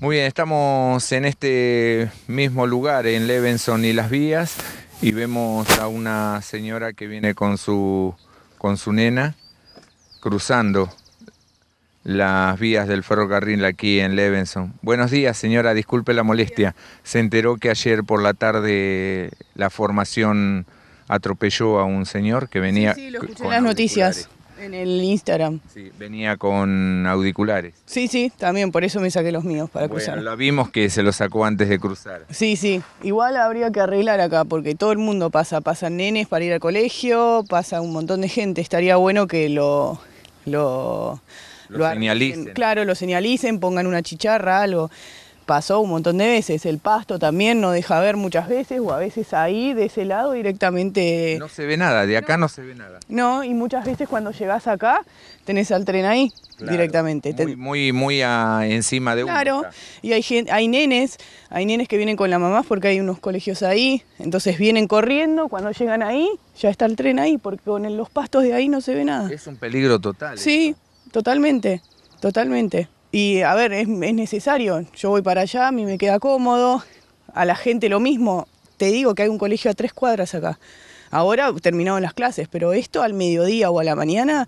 Muy bien, estamos en este mismo lugar, en Levenson y las vías, y vemos a una señora que viene con su, con su nena cruzando las vías del ferrocarril aquí en Levenson. Buenos días, señora, disculpe la molestia. Se enteró que ayer por la tarde la formación atropelló a un señor que venía... Sí, lo escuché en las noticias. En el Instagram. Sí, venía con auriculares. Sí, sí, también, por eso me saqué los míos para cruzar. La vimos que se los sacó antes de cruzar. Sí, sí. Igual habría que arreglar acá, porque todo el mundo pasa. Pasan nenes para ir al colegio, pasa un montón de gente. Estaría bueno que lo. lo, lo señalicen. Claro, lo señalicen, pongan una chicharra, algo pasó un montón de veces. El pasto también no deja ver muchas veces, o a veces ahí, de ese lado, directamente... No se ve nada, de acá no, se ve nada. No, y muchas veces cuando llegás acá, tenés al tren ahí directamente. Muy, muy, encima de uno. Claro, y hay, hay nenes, hay nenes que vienen con la mamá porque hay unos colegios ahí, entonces vienen corriendo, cuando llegan ahí, ya está el tren ahí, porque con los pastos de ahí no se ve nada. Es un peligro total. Sí, totalmente, totalmente. Y a ver, es, necesario. Yo voy para allá, a mí me queda cómodo, a la gente lo mismo. Te digo que hay un colegio a tres cuadras acá. Ahora terminaron las clases, pero esto al mediodía o a la mañana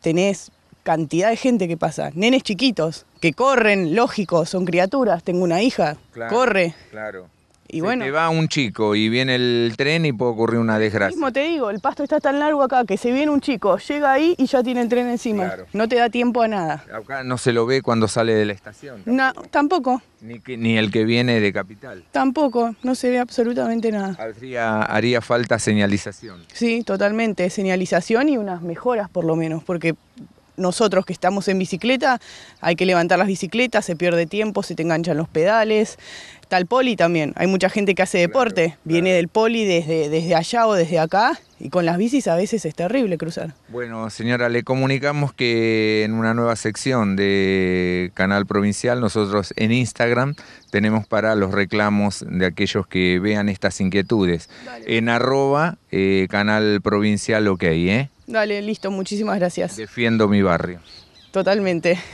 tenés cantidad de gente que pasa. Nenes chiquitos que corren, lógico, son criaturas. Tengo una hija, corre. Claro. Y se bueno, te va un chico y viene el tren y puede ocurrir una desgracia. Mismo te digo, el pasto está tan largo acá que se viene un chico, llega ahí y ya tiene el tren encima. No te da tiempo a nada. Acá no se lo ve cuando sale de la estación. Tampoco. No, tampoco. Ni, el que viene de capital. Tampoco, no se ve absolutamente nada. haría falta señalización. Sí, totalmente. Señalización y unas mejoras por lo menos, porque nosotros que estamos en bicicleta, hay que levantar las bicicletas, se pierde tiempo, se te enganchan los pedales. tal poli también, hay mucha gente que hace deporte, viene del poli desde, desde allá o desde acá y con las bicis a veces es terrible cruzar. Bueno, señora, le comunicamos que en una nueva sección de Canal Provincial, nosotros en Instagram tenemos para los reclamos de aquellos que vean estas inquietudes. En arroba eh, Canal Provincial OK, ¿eh? Dale, listo, muchísimas gracias. Defiendo mi barrio. Totalmente.